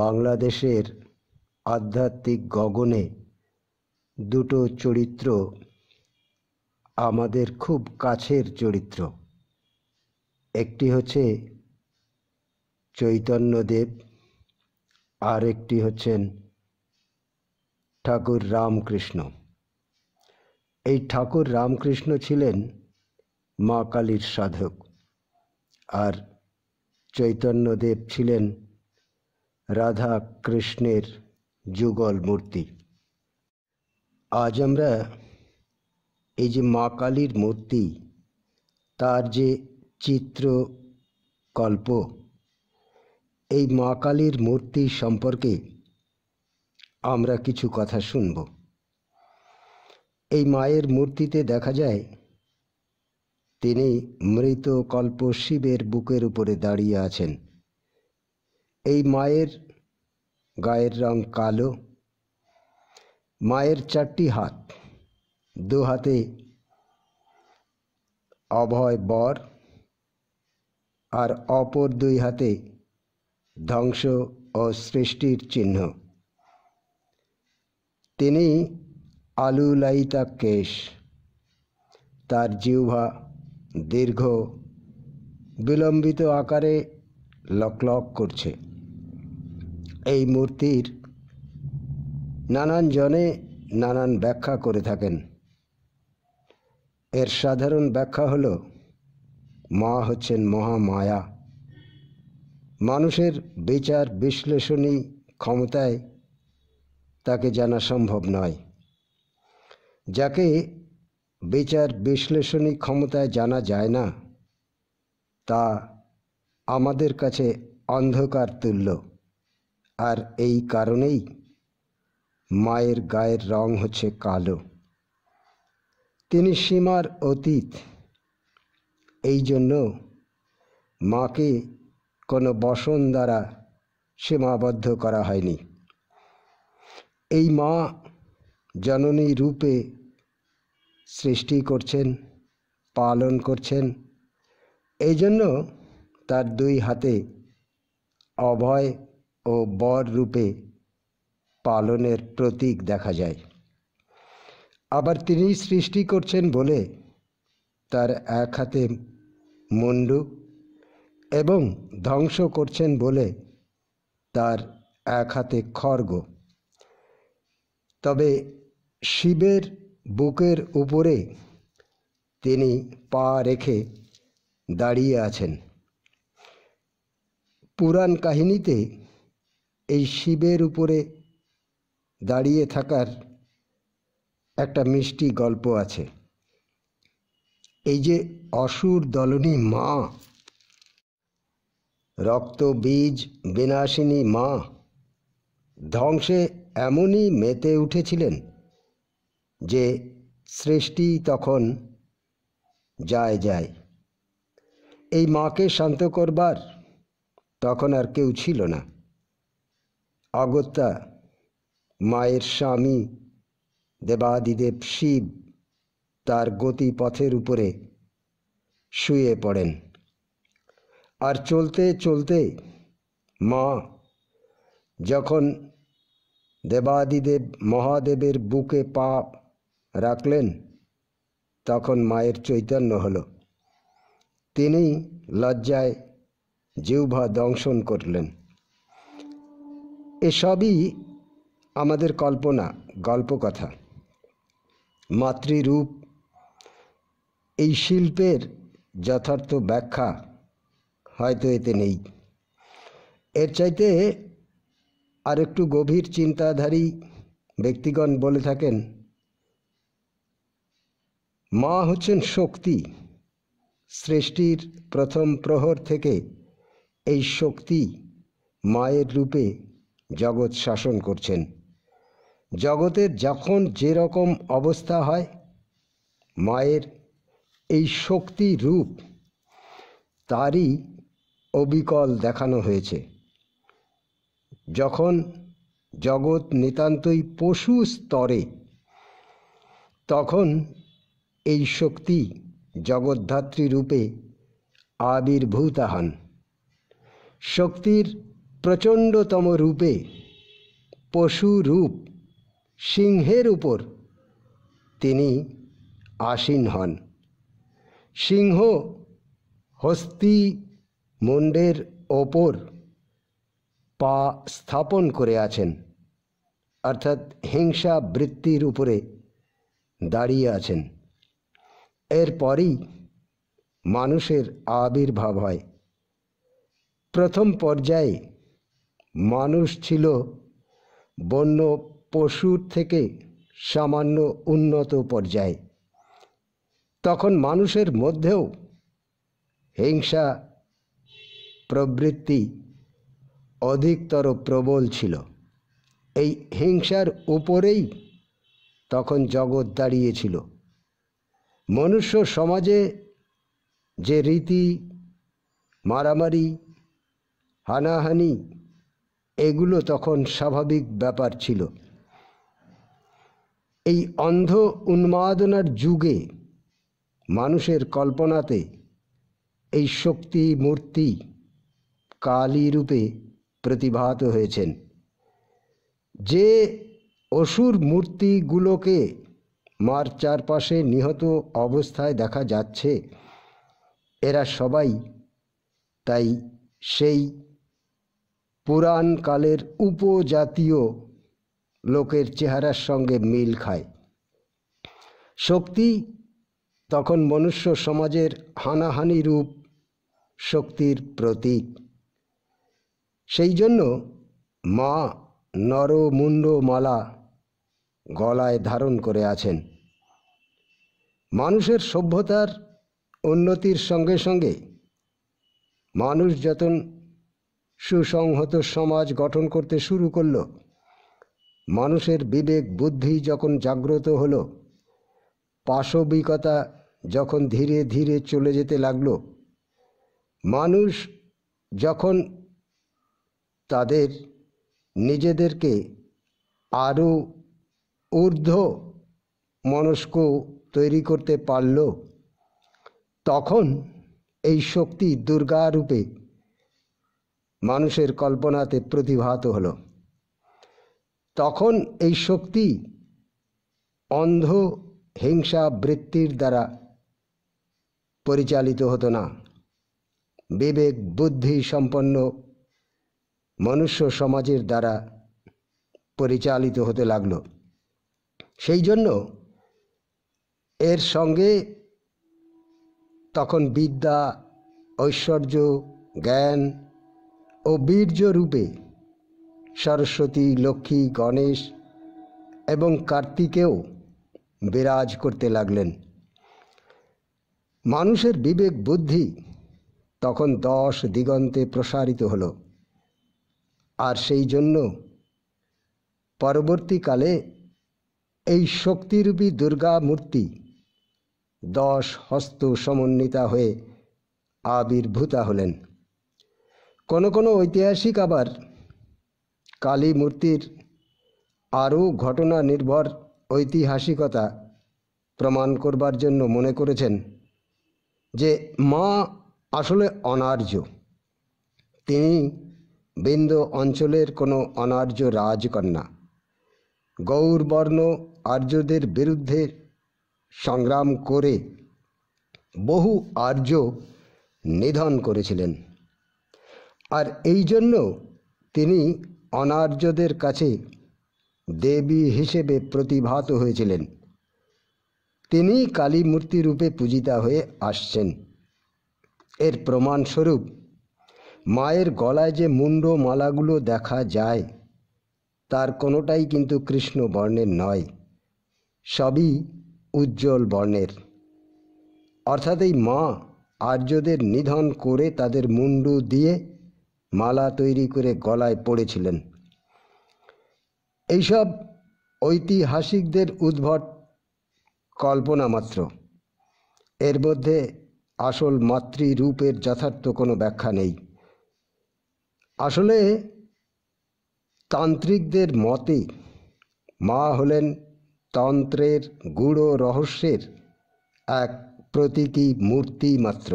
বাংলাদেশের আধ্যাত্মিক গগনে দুটো চরিত্র আমাদের খুব কাছের চরিত্র একটি হচ্ছে চৈতন্যদেব আর একটি হচ্ছেন ঠাকুর রামকৃষ্ণ এই ঠাকুর রামকৃষ্ণ ছিলেন মা কালীর সাধক আর চৈতন্যদেব ছিলেন রাধা কৃষ্ণের যুগল মূর্তি আজ আমরা এই যে মা কালীর মূর্তি তার যে চিত্র কল্প এই মা কালীর মূর্তি সম্পর্কে আমরা কিছু কথা শুনব এই মায়ের মূর্তিতে দেখা যায় তিনি মৃত কল্প শিবের বুকের উপরে দাঁড়িয়ে আছেন এই মায়ের গায়ের রং কালো মায়ের চারটি হাত দু হাতে অভয় বর আর অপর দুই হাতে ধ্বংস ও সৃষ্টির চিহ্ন তিনি আলুলাইতা কেশ তার জিহ্বা দীর্ঘ বিলম্বিত আকারে লকলক করছে এই মূর্তির নানান জনে নানান ব্যাখ্যা করে থাকেন এর সাধারণ ব্যাখ্যা হল মা হচ্ছেন মহামায়া মানুষের বিচার বিশ্লেষণী ক্ষমতায় তাকে জানা সম্ভব নয় যাকে বিচার বিশ্লেষণী ক্ষমতায় জানা যায় না তা আমাদের কাছে অন্ধকার তুল্য আর এই কারণেই মায়ের গায়ের রং হচ্ছে কালো তিনি সীমার অতীত এই জন্য মাকে কোনো বসন দ্বারা সীমাবদ্ধ করা হয়নি এই মা জননী রূপে সৃষ্টি করছেন পালন করছেন এই জন্য তার দুই হাতে অভয় ও বর রূপে পালনের প্রতীক দেখা যায় আবার তিনি সৃষ্টি করছেন বলে তার এক হাতে মুন্ডু এবং ধ্বংস করছেন বলে তার এক হাতে খর্গ তবে শিবের বুকের উপরে তিনি পা রেখে দাঁড়িয়ে আছেন পুরাণ কাহিনীতে এই শিবের উপরে দাঁড়িয়ে থাকার একটা মিষ্টি গল্প আছে এই যে অসুর দলনী মা রক্ত বীজ বিনাশিনী মা ধ্বংসে এমনই মেতে উঠেছিলেন যে সৃষ্টি তখন যায় যায় এই মাকে শান্ত করবার তখন আর কেউ ছিল না অগত্যা মায়ের স্বামী দেবাদিদেব শিব তার গতিপথের উপরে শুয়ে পড়েন আর চলতে চলতে মা যখন দেবাদিদেব মহাদেবের বুকে পা রাখলেন তখন মায়ের চৈতন্য হল তিনি লজ্জায় জিহ্বা দংশন করলেন এসবই আমাদের কল্পনা গল্প কথা মাতৃরূপ এই শিল্পের যথার্থ ব্যাখ্যা হয়তো এতে নেই এর চাইতে আর একটু গভীর চিন্তাধারী ব্যক্তিগণ বলে থাকেন মা হচ্ছেন শক্তি সৃষ্টির প্রথম প্রহর থেকে এই শক্তি মায়ের রূপে জগৎ শাসন করছেন জগতের যখন যেরকম অবস্থা হয় মায়ের এই শক্তি রূপ তারই অবিকল দেখানো হয়েছে যখন জগৎ নিতান্তই পশু স্তরে তখন এই শক্তি জগদ্ধাত্রী রূপে আবির্ভূতা হন শক্তির প্রচণ্ডতম রূপে পশু রূপ সিংহের উপর তিনি আসীন হন সিংহ হস্তি মুণ্ডের ওপর পা স্থাপন করে আছেন অর্থাৎ হিংসা বৃত্তির উপরে দাঁড়িয়ে আছেন এরপরই মানুষের আবির্ভাব হয় প্রথম পর্যায়ে মানুষ ছিল বন্য পশুর থেকে সামান্য উন্নত পর্যায়ে তখন মানুষের মধ্যেও হিংসা প্রবৃত্তি অধিকতর প্রবল ছিল এই হিংসার উপরেই তখন জগৎ দাঁড়িয়েছিল মনুষ্য সমাজে যে রীতি মারামারি হানাহানি এগুলো তখন স্বাভাবিক ব্যাপার ছিল এই অন্ধ উন্মাদনার যুগে মানুষের কল্পনাতে এই শক্তি মূর্তি কালী রূপে প্রতিভাত হয়েছেন যে অসুর মূর্তিগুলোকে মার চারপাশে নিহত অবস্থায় দেখা যাচ্ছে এরা সবাই তাই সেই পুরাণকালের উপজাতীয় লোকের চেহারার সঙ্গে মিল খায় শক্তি তখন মনুষ্য সমাজের হানাহানি রূপ শক্তির প্রতীক সেই জন্য মা মালা গলায় ধারণ করে আছেন মানুষের সভ্যতার উন্নতির সঙ্গে সঙ্গে মানুষ যতন সুসংহত সমাজ গঠন করতে শুরু করল মানুষের বিবেক বুদ্ধি যখন জাগ্রত হলো পাশবিকতা যখন ধীরে ধীরে চলে যেতে লাগল মানুষ যখন তাদের নিজেদেরকে আরও ঊর্ধ্ব মনস্ক তৈরি করতে পারল তখন এই শক্তি দুর্গারূপে মানুষের কল্পনাতে প্রতিভাত হল তখন এই শক্তি অন্ধ হিংসা বৃত্তির দ্বারা পরিচালিত হতো না বিবেক বুদ্ধি সম্পন্ন মনুষ্য সমাজের দ্বারা পরিচালিত হতে লাগলো সেই জন্য এর সঙ্গে তখন বিদ্যা ঐশ্বর্য জ্ঞান ও বীর্য রূপে সরস্বতী লক্ষ্মী গণেশ এবং কার্তিকেও বিরাজ করতে লাগলেন মানুষের বিবেক বুদ্ধি তখন দশ দিগন্তে প্রসারিত হল আর সেই জন্য পরবর্তীকালে এই শক্তিরূপী দুর্গা মূর্তি দশ হস্ত সমন্বিতা হয়ে আবির্ভূতা হলেন কোনো কোনো ঐতিহাসিক আবার কালী মূর্তির আরও ঘটনা নির্ভর ঐতিহাসিকতা প্রমাণ করবার জন্য মনে করেছেন যে মা আসলে অনার্য তিনি বৃন্দ অঞ্চলের কোনো অনার্য রাজকন্যা গৌরবর্ণ আর্যদের বিরুদ্ধে সংগ্রাম করে বহু আর্য নিধন করেছিলেন আর এই জন্য তিনি অনার্যদের কাছে দেবী হিসেবে প্রতিভাত হয়েছিলেন তিনি কালী রূপে পূজিতা হয়ে আসছেন এর প্রমাণস্বরূপ মায়ের গলায় যে মুন্ড মালাগুলো দেখা যায় তার কোনোটাই কিন্তু কৃষ্ণ বর্ণের নয় সবই উজ্জ্বল বর্ণের অর্থাৎ এই মা আর্যদের নিধন করে তাদের মুন্ডু দিয়ে মালা তৈরি করে গলায় পড়েছিলেন এইসব ঐতিহাসিকদের উদ্ভট কল্পনা মাত্র এর মধ্যে আসল মাতৃরূপের যথার্থ কোনো ব্যাখ্যা নেই আসলে তান্ত্রিকদের মতে মা হলেন তন্ত্রের গূঢ় রহস্যের এক প্রতীকী মূর্তি মাত্র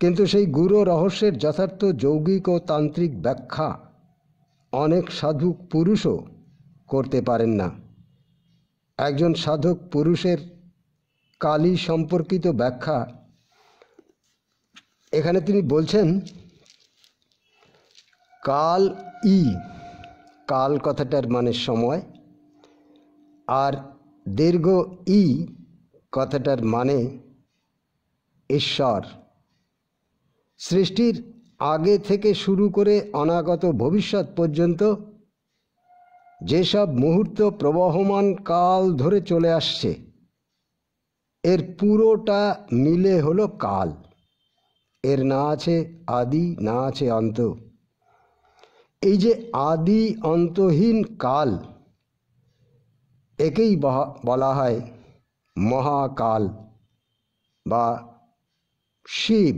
কিন্তু সেই গুরু রহস্যের যথার্থ যৌগিক ও তান্ত্রিক ব্যাখ্যা অনেক সাধুক পুরুষও করতে পারেন না একজন সাধক পুরুষের কালী সম্পর্কিত ব্যাখ্যা এখানে তিনি বলছেন কাল ই কাল কথাটার মানে সময় আর দীর্ঘ ই কথাটার মানে ঈশ্বর সৃষ্টির আগে থেকে শুরু করে অনাগত ভবিষ্যৎ পর্যন্ত যেসব মুহূর্ত প্রবহমান কাল ধরে চলে আসছে এর পুরোটা মিলে হলো কাল এর না আছে আদি না আছে অন্ত এই যে আদি অন্তহীন কাল একেই বলা হয় মহাকাল বা শিব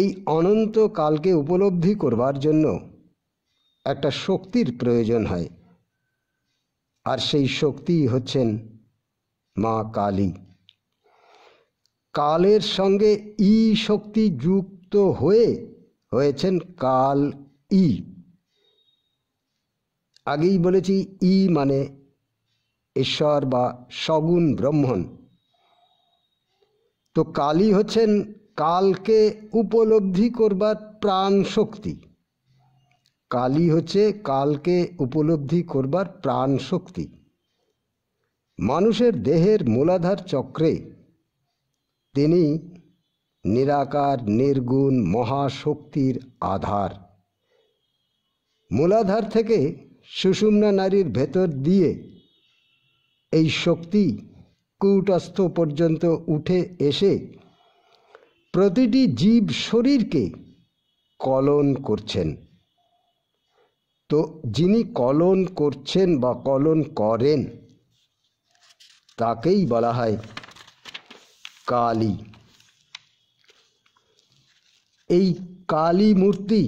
এই অনন্তকালকে উপলব্ধি করবার জন্য একটা শক্তির প্রয়োজন হয় আর সেই শক্তি হচ্ছেন মা কালী কালের সঙ্গে ই শক্তি যুক্ত হয়ে হয়েছেন কাল ই আগেই বলেছি ই মানে ঈশ্বর বা সগুণ ব্রহ্মণ তো কালী হচ্ছেন কালকে উপলব্ধি করবার প্রাণ শক্তি কালই হচ্ছে কালকে উপলব্ধি করবার প্রাণ শক্তি মানুষের দেহের মূলাধার চক্রে তিনি নিরাকার নির্গুণ মহাশক্তির আধার মূলাধার থেকে সুষুম্না নারীর ভেতর দিয়ে এই শক্তি কূটস্থ পর্যন্ত উঠে এসে প্রতিটি জীব শরীরকে কলন করছেন তো যিনি কলন করছেন বা কলন করেন তাকেই বলা হয় কালী এই কালী মূর্তি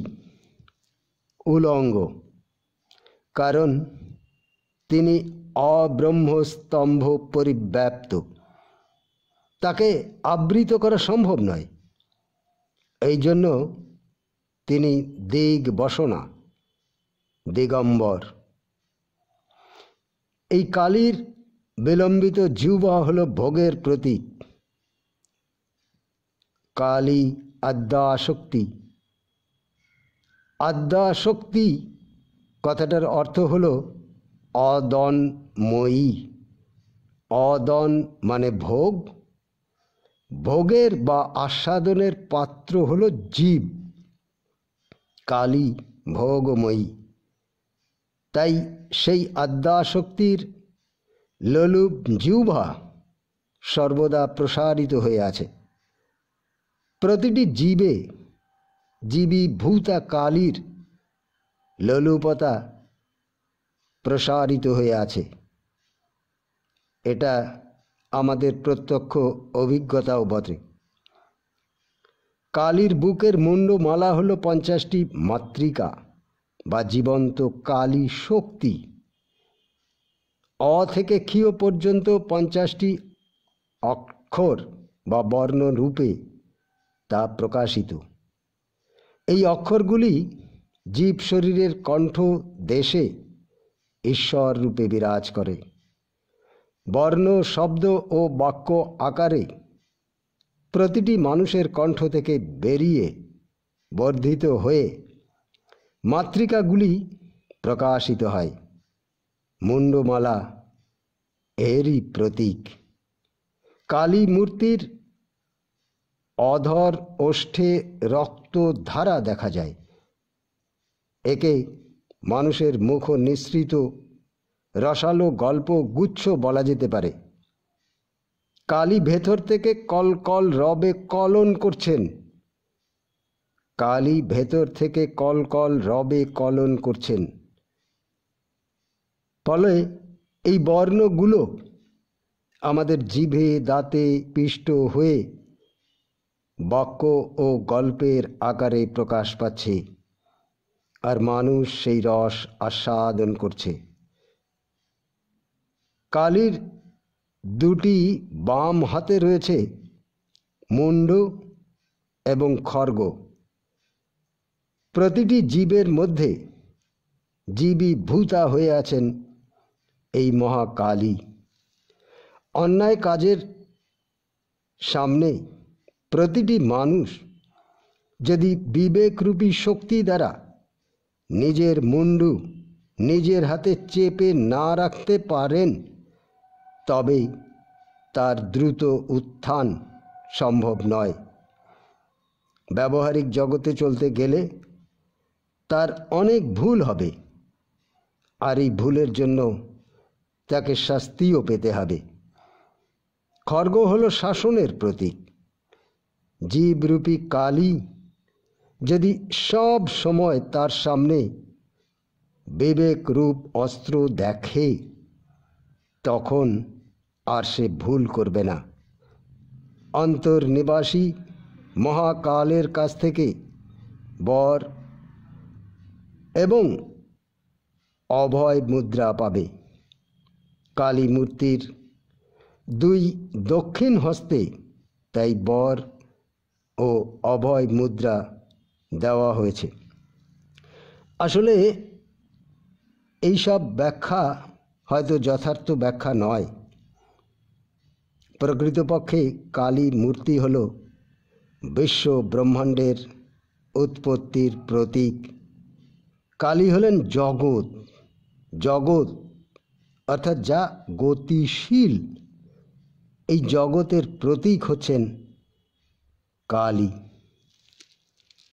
উলঙ্গ কারণ তিনি অব্রহ্মস্তম্ভ পরিব্যাপ্ত তাকে আবৃত করা সম্ভব নয় এই জন্য তিনি দিগ বসনা দিগম্বর এই কালীর বিলম্বিত জুবা হল ভোগের প্রতীক কালী আদ্যাশক্তি আদ্যাশক্তি কথাটার অর্থ হল ময়ী অদন মানে ভোগ ভোগের বা আস্বাদনের পাত্র হল জীব কালী ভোগময়ী তাই সেই আদ্যাশক্তির ললুপ জিউভা সর্বদা প্রসারিত হয়ে আছে প্রতিটি জীবে জীবী ভূতা কালীর ললুপতা প্রসারিত হয়ে আছে এটা আমাদের প্রত্যক্ষ অভিজ্ঞতাও বটে কালীর বুকের মুন্ডমালা হলো পঞ্চাশটি মাতৃকা বা জীবন্ত কালী শক্তি অ থেকে ক্ষীয় পর্যন্ত পঞ্চাশটি অক্ষর বা বর্ণ রূপে তা প্রকাশিত এই অক্ষরগুলি জীব শরীরের কণ্ঠ দেশে ঈশ্বর রূপে বিরাজ করে বর্ণ শব্দ ও বাক্য আকারে প্রতিটি মানুষের কণ্ঠ থেকে বেরিয়ে বর্ধিত হয়ে মাতৃকাগুলি প্রকাশিত হয় মুন্ডমালা এরই প্রতীক কালী মূর্তির অধর ওষ্ঠে রক্তধারা দেখা যায় একে মানুষের মুখ নিঃসৃত রসালো গল্প গুচ্ছ বলা যেতে পারে কালি ভেতর থেকে কল কল রবে কলন করছেন কালি ভেতর থেকে কল কল রবে কলন করছেন ফলে এই বর্ণগুলো আমাদের জিভে দাঁতে পিষ্ট হয়ে বাক্য ও গল্পের আকারে প্রকাশ পাচ্ছে আর মানুষ সেই রস আস্বাদন করছে কালীর দুটি বাম হাতে রয়েছে মুন্ডু এবং খর্গ প্রতিটি জীবের মধ্যে জীবী ভূতা হয়ে আছেন এই মহাকালী অন্যায় কাজের সামনে প্রতিটি মানুষ যদি বিবেকরূপী শক্তি দ্বারা নিজের মুন্ডু নিজের হাতে চেপে না রাখতে পারেন তবেই তার দ্রুত উত্থান সম্ভব নয় ব্যবহারিক জগতে চলতে গেলে তার অনেক ভুল হবে আর এই ভুলের জন্য তাকে শাস্তিও পেতে হবে খর্গ হল শাসনের প্রতীক জীবরূপী কালী যদি সব সময় তার সামনে বিবেক রূপ অস্ত্র দেখে তখন আর সে ভুল করবে না অন্তর্নিবাসী মহাকালের কাছ থেকে বর এবং অভয় মুদ্রা পাবে কালী মূর্তির দুই দক্ষিণ হস্তে তাই বর ও অভয় মুদ্রা দেওয়া হয়েছে আসলে এইসব ব্যাখ্যা হয়তো যথার্থ ব্যাখ্যা নয় প্রকৃতপক্ষে কালীর মূর্তি হল বিশ্ব ব্রহ্মাণ্ডের উৎপত্তির প্রতীক কালী হলেন জগৎ জগৎ অর্থাৎ যা গতিশীল এই জগতের প্রতীক হচ্ছেন কালী